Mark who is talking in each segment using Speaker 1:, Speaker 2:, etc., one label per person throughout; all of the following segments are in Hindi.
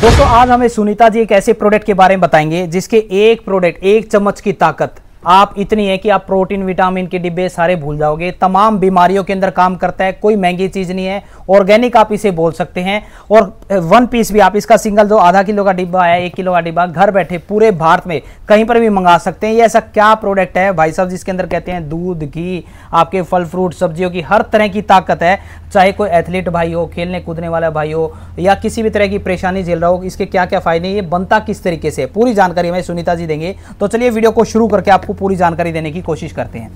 Speaker 1: दोस्तों आज हमें सुनीता जी एक ऐसे प्रोडक्ट के बारे में बताएंगे जिसके एक प्रोडक्ट एक चम्मच की ताकत आप इतनी है कि आप प्रोटीन विटामिन के डिब्बे सारे भूल जाओगे तमाम बीमारियों के अंदर काम करता है कोई महंगी चीज़ नहीं है ऑर्गेनिक आप इसे बोल सकते हैं और वन पीस भी आप इसका सिंगल जो आधा किलो का डिब्बा है एक किलो का डिब्बा घर बैठे पूरे भारत में कहीं पर भी मंगा सकते हैं ये ऐसा क्या प्रोडक्ट है भाई साहब जिसके अंदर कहते हैं दूध घी आपके फल फ्रूट सब्जियों की हर तरह की ताकत है चाहे कोई एथलीट भाई हो खेलने कूदने वाला भाई हो या किसी भी तरह की परेशानी झेल रहा हो इसके क्या क्या फायदे ये बनता किस तरीके से पूरी जानकारी हमें सुनीता जी देंगे तो चलिए वीडियो को शुरू करके आपको आपको पूरी जानकारी देने की कोशिश करते हैं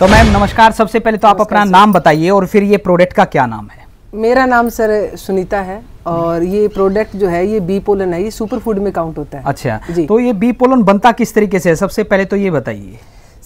Speaker 1: तो मैम नमस्कार सबसे पहले तो आप अपना नाम बताइए और फिर ये प्रोडक्ट का क्या नाम है
Speaker 2: मेरा नाम सर सुनीता है और ये प्रोडक्ट जो है ये बी पोलन है ये सुपर फूड में काउंट होता है अच्छा तो
Speaker 1: ये बी पोलन बनता किस तरीके से है सबसे पहले तो ये बताइए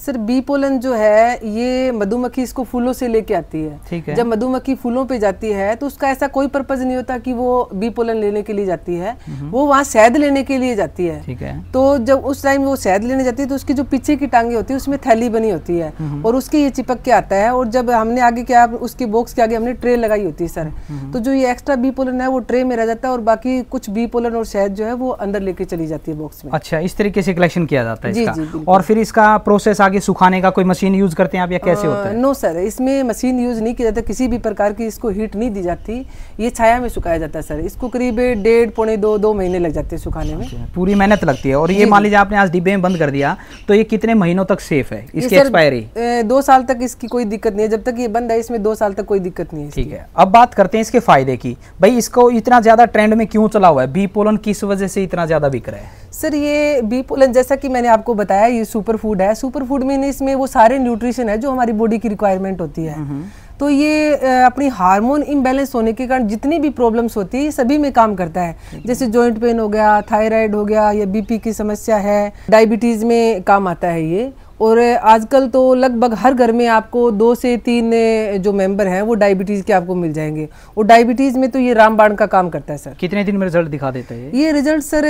Speaker 2: सर बी पोलन जो है ये मधुमक्खी इसको फूलों से लेके आती है ठीक है जब मधुमक्खी फूलों पे जाती है तो उसका ऐसा कोई पर्पज नहीं होता कि वो बी पोलन लेने के लिए जाती है हम्म। वो वहाँ शहद लेने के लिए जाती है ठीक है तो जब उस टाइम वो शहद लेने जाती है तो उसकी जो पीछे की टांगे होती है उसमें थैली बनी होती है हम्म। और उसके ये चिपक के आता है और जब हमने आगे क्या उसके बॉक्स के आगे हमने ट्रे लगाई होती है सर हम्म। तो जो ये एक्स्ट्रा बी पोलन है वो ट्रे में रह जाता है और बाकी कुछ बी पोलन और शहद जो है वो अंदर लेके चली जाती है बॉक्स में
Speaker 1: अच्छा इस तरीके से कलेक्शन किया जाता है और फिर इसका प्रोसेस आगे आगे सुखाने का कोई मशीन यूज़ करते हैं आप या कैसे होता है
Speaker 2: नो uh, सर इसमें मशीन यूज़ नहीं किया जाता किसी भी प्रकार की इसको हीट नहीं दी जाती ये छाया में सुखाया जाता है सर इसको करीब डेढ़ पौने दो दो महीने लग जाते हैं सुखाने में अच्छा,
Speaker 1: पूरी मेहनत लगती है और ये मान लीजिए आपने आज डिब्बे में बंद कर दिया तो ये कितने महीनों तक सेफ है इसकी एक्सपायरी
Speaker 2: दो साल तक इसकी कोई दिक्कत नहीं है जब तक ये बंद है इसमें दो साल तक कोई दिक्कत नहीं है ठीक है
Speaker 1: अब बात करते हैं इसके फायदे की भाई इसको इतना ज़्यादा ट्रेंड में क्यों चला हुआ है बी पोलन किस वजह से इतना ज़्यादा बिक रहा है
Speaker 2: सर ये बी पोलन जैसा कि मैंने आपको बताया ये सुपर फूड है सुपर फूड में इसमें वो सारे न्यूट्रिशन है जो हमारी बॉडी की रिक्वायरमेंट होती है तो ये अपनी हार्मोन इम्बेलेंस होने के कारण जितनी भी प्रॉब्लम्स होती है सभी में काम करता है जैसे जॉइंट पेन हो गया थायराइड हो गया या बीपी की समस्या है डायबिटीज़ में काम आता है ये और आजकल तो लगभग हर घर में आपको दो से तीन जो मेंबर हैं वो डायबिटीज़ के आपको मिल जाएंगे और डायबिटीज़ में तो ये रामबाण का काम करता है सर कितने दिन में रिजल्ट दिखा देता है ये रिजल्ट सर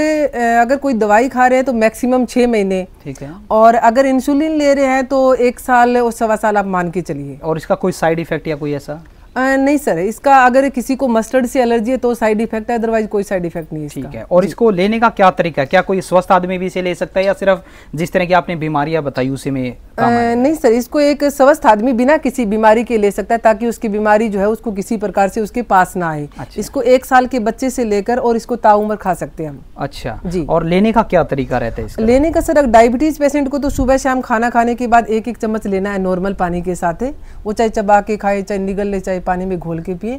Speaker 2: अगर कोई दवाई खा रहे हैं तो मैक्सिमम छः महीने ठीक है और अगर इंसुलिन ले रहे हैं तो एक साल और सवा साल आप मान के चलिए
Speaker 1: और इसका कोई साइड इफेक्ट या कोई ऐसा
Speaker 2: नहीं सर इसका अगर किसी को मस्टर्ड से एलर्जी है तो साइड इफेक्ट है अदरवाइज कोई साइड इफेक्ट नहीं है ठीक है
Speaker 1: और इसको लेने का क्या तरीका है क्या कोई स्वस्थ आदमी भी इसे ले सकता है या सिर्फ जिस तरह की आपने बीमारियां बताई उसी में
Speaker 2: आ, नहीं सर इसको एक स्वस्थ आदमी बिना किसी बीमारी के ले सकता है ताकि उसकी बीमारी जो है उसको किसी प्रकार से उसके पास ना आए अच्छा। इसको एक साल के बच्चे से लेकर और इसको ताउम्र खा सकते हैं हम
Speaker 1: अच्छा जी और लेने का क्या तरीका
Speaker 2: रहता है इसका? लेने का सर डायबिटीज पेशेंट को तो सुबह शाम खाना खाने के बाद एक एक चम्मच लेना है नॉर्मल पानी के साथ वो चाहे चबा के खाए चाहे निगल ले चाहे पानी में घोल के पिए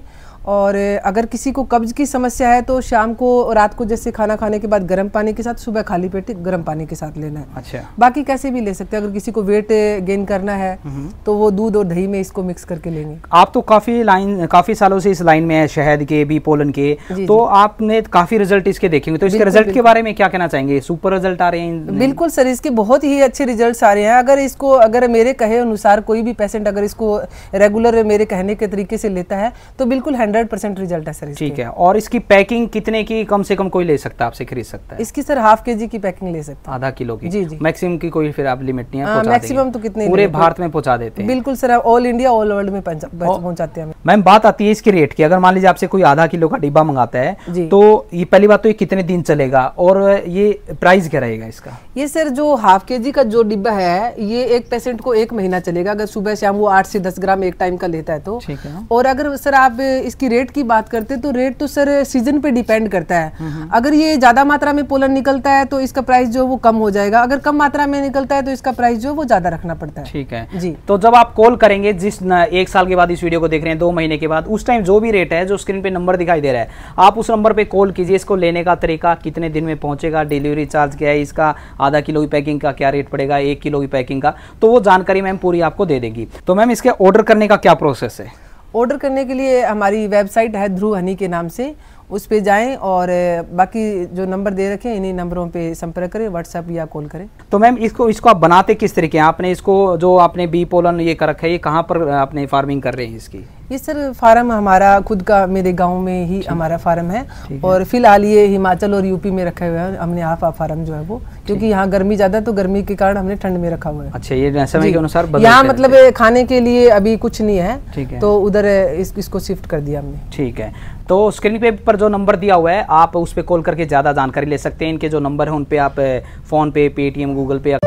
Speaker 2: और अगर किसी को कब्ज़ की समस्या है तो शाम को रात को जैसे खाना खाने के बाद गर्म पानी के साथ सुबह खाली पेट गर्म पानी के साथ लेना है अच्छा बाकी कैसे भी ले सकते हैं अगर किसी को वेट गेन करना है हम्म। तो वो दूध और दही में इसको मिक्स करके लेंगे
Speaker 1: आप तो काफ़ी लाइन काफ़ी सालों से इस लाइन में है शहद के भी पोलन के जी, तो जी। आपने काफ़ी रिजल्ट इसके देखेंगे तो इसके रिजल्ट के बारे में क्या कहना चाहेंगे सुपर रिजल्ट आ रहे हैं बिल्कुल
Speaker 2: सर इसके बहुत ही अच्छे रिजल्ट आ रहे हैं अगर इसको अगर मेरे कहे अनुसार कोई भी पेशेंट अगर इसको रेगुलर मेरे कहने के तरीके से लेता है तो बिल्कुल हंड्रेड परसेंट रिजल्ट है सर
Speaker 1: ठीक है और इसकी पैकिंग कितने की कम से कम कोई ले सकता है आपसे खरीद सकता है
Speaker 2: इसकी सर हाफ के जी की पैकिंग ले सकता
Speaker 1: है आधा किलो की जी जी मैक्सिमम की कोई फिर आप लिमिट नहीं है मैक्सिमम
Speaker 2: तो कितने पूरे भारत
Speaker 1: में पहुंचा देते हैं
Speaker 2: बिल्कुल sir all India all world में पहुंचाते हैं
Speaker 1: मैम बात आती है इसके रेट की अगर मान लीजिए आपसे कोई आधा किलो का डिब्बा मंगाता है तो ये पहली बात तो ये कितने दिन चलेगा और ये प्राइस क्या रहेगा
Speaker 2: इसका ये सर जो हाफ के जी का जो डिब्बा है ये एक पेशेंट को एक महीना चलेगा अगर सुबह शाम वो आठ से दस ग्राम एक टाइम का लेता है तो ठीक है और अगर सर आप इसकी इसकी रेट की बात करते तो रेट तो सर सीजन पे डिपेंड करता है अगर ये ज़्यादा मात्रा में पोलन निकलता है तो इसका प्राइस जो वो कम हो जाएगा अगर कम मात्रा में निकलता है तो इसका प्राइस जो वो ज़्यादा रखना पड़ता है ठीक है जी तो जब आप
Speaker 1: कॉल करेंगे जिस एक साल के बाद इस वीडियो को देख रहे हैं दो महीने के बाद उस टाइम जो भी रेट है जो स्क्रीन पे नंबर दिखाई दे रहा है आप उस नंबर पे कॉल कीजिए इसको लेने का तरीका कितने दिन में पहुंचेगा डिलीवरी चार्ज क्या है इसका आधा किलो की पैकिंग का क्या रेट पड़ेगा एक किलो की पैकिंग का तो वो जानकारी मैम पूरी आपको दे देगी तो मैम इसके ऑर्डर करने का क्या प्रोसेस है
Speaker 2: ऑर्डर करने के लिए हमारी वेबसाइट है ध्रुव हनी के नाम से उस पर जाएं और बाकी जो नंबर दे रखे हैं इन्हीं नंबरों पे संपर्क करें व्हाट्सएप या कॉल करें
Speaker 1: तो मैम इसको इसको आप बनाते किस तरीके हैं आपने इसको जो आपने बी पोलन ये कर रखा है ये कहाँ पर आपने फार्मिंग कर रहे हैं इसकी
Speaker 2: ये सर फार्म हमारा खुद का मेरे गांव में ही हमारा फार्म है और फिलहाल ये हिमाचल और यूपी में रखे हुए हैं हमने हाफ फार्म जो है वो क्योंकि यहाँ गर्मी ज्यादा तो गर्मी के कारण हमने ठंड में रखा हुआ है
Speaker 1: अच्छा ये समय के अनुसार यहाँ मतलब
Speaker 2: खाने के लिए अभी कुछ नहीं है तो उधर इस, इसको शिफ्ट कर दिया हमने ठीक है तो
Speaker 1: स्क्रीन पे पर जो नंबर दिया हुआ है आप उस पर कॉल करके ज़्यादा जानकारी ले सकते हैं इनके जो नंबर है उन पर आप फ़ोनपे पे पेटीएम गूगल पे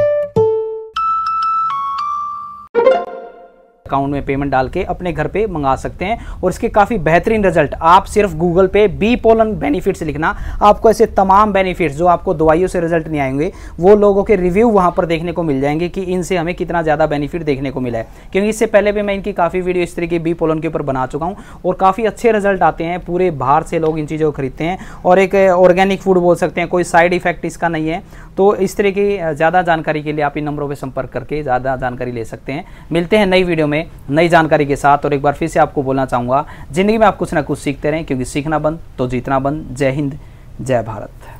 Speaker 1: अकाउंट में पेमेंट डाल के अपने घर पे मंगा सकते हैं और इसके काफ़ी बेहतरीन रिजल्ट आप सिर्फ गूगल पे बी पोलन बेनिफिट्स लिखना आपको ऐसे तमाम बेनिफिट्स जो आपको दवाइयों से रिजल्ट नहीं आएंगे वो लोगों के रिव्यू वहां पर देखने को मिल जाएंगे कि इनसे हमें कितना ज़्यादा बेनिफिट देखने को मिला है क्योंकि इससे पहले भी मैं इनकी काफ़ी वीडियो इस तरीके बी पोलन के ऊपर बना चुका हूँ और काफ़ी अच्छे रिजल्ट आते हैं पूरे बाहर से लोग इन चीज़ों को खरीदते हैं और एक ऑर्गेनिक फूड बोल सकते हैं कोई साइड इफेक्ट इसका नहीं है तो इस तरह की ज़्यादा जानकारी के लिए आप इन नंबरों पर संपर्क करके ज़्यादा जानकारी ले सकते हैं मिलते हैं नई वीडियो में में नई जानकारी के साथ और एक बार फिर से आपको बोलना चाहूँगा ज़िंदगी में आप कुछ ना कुछ सीखते रहें क्योंकि सीखना बंद तो जीतना बंद जय हिंद जय भारत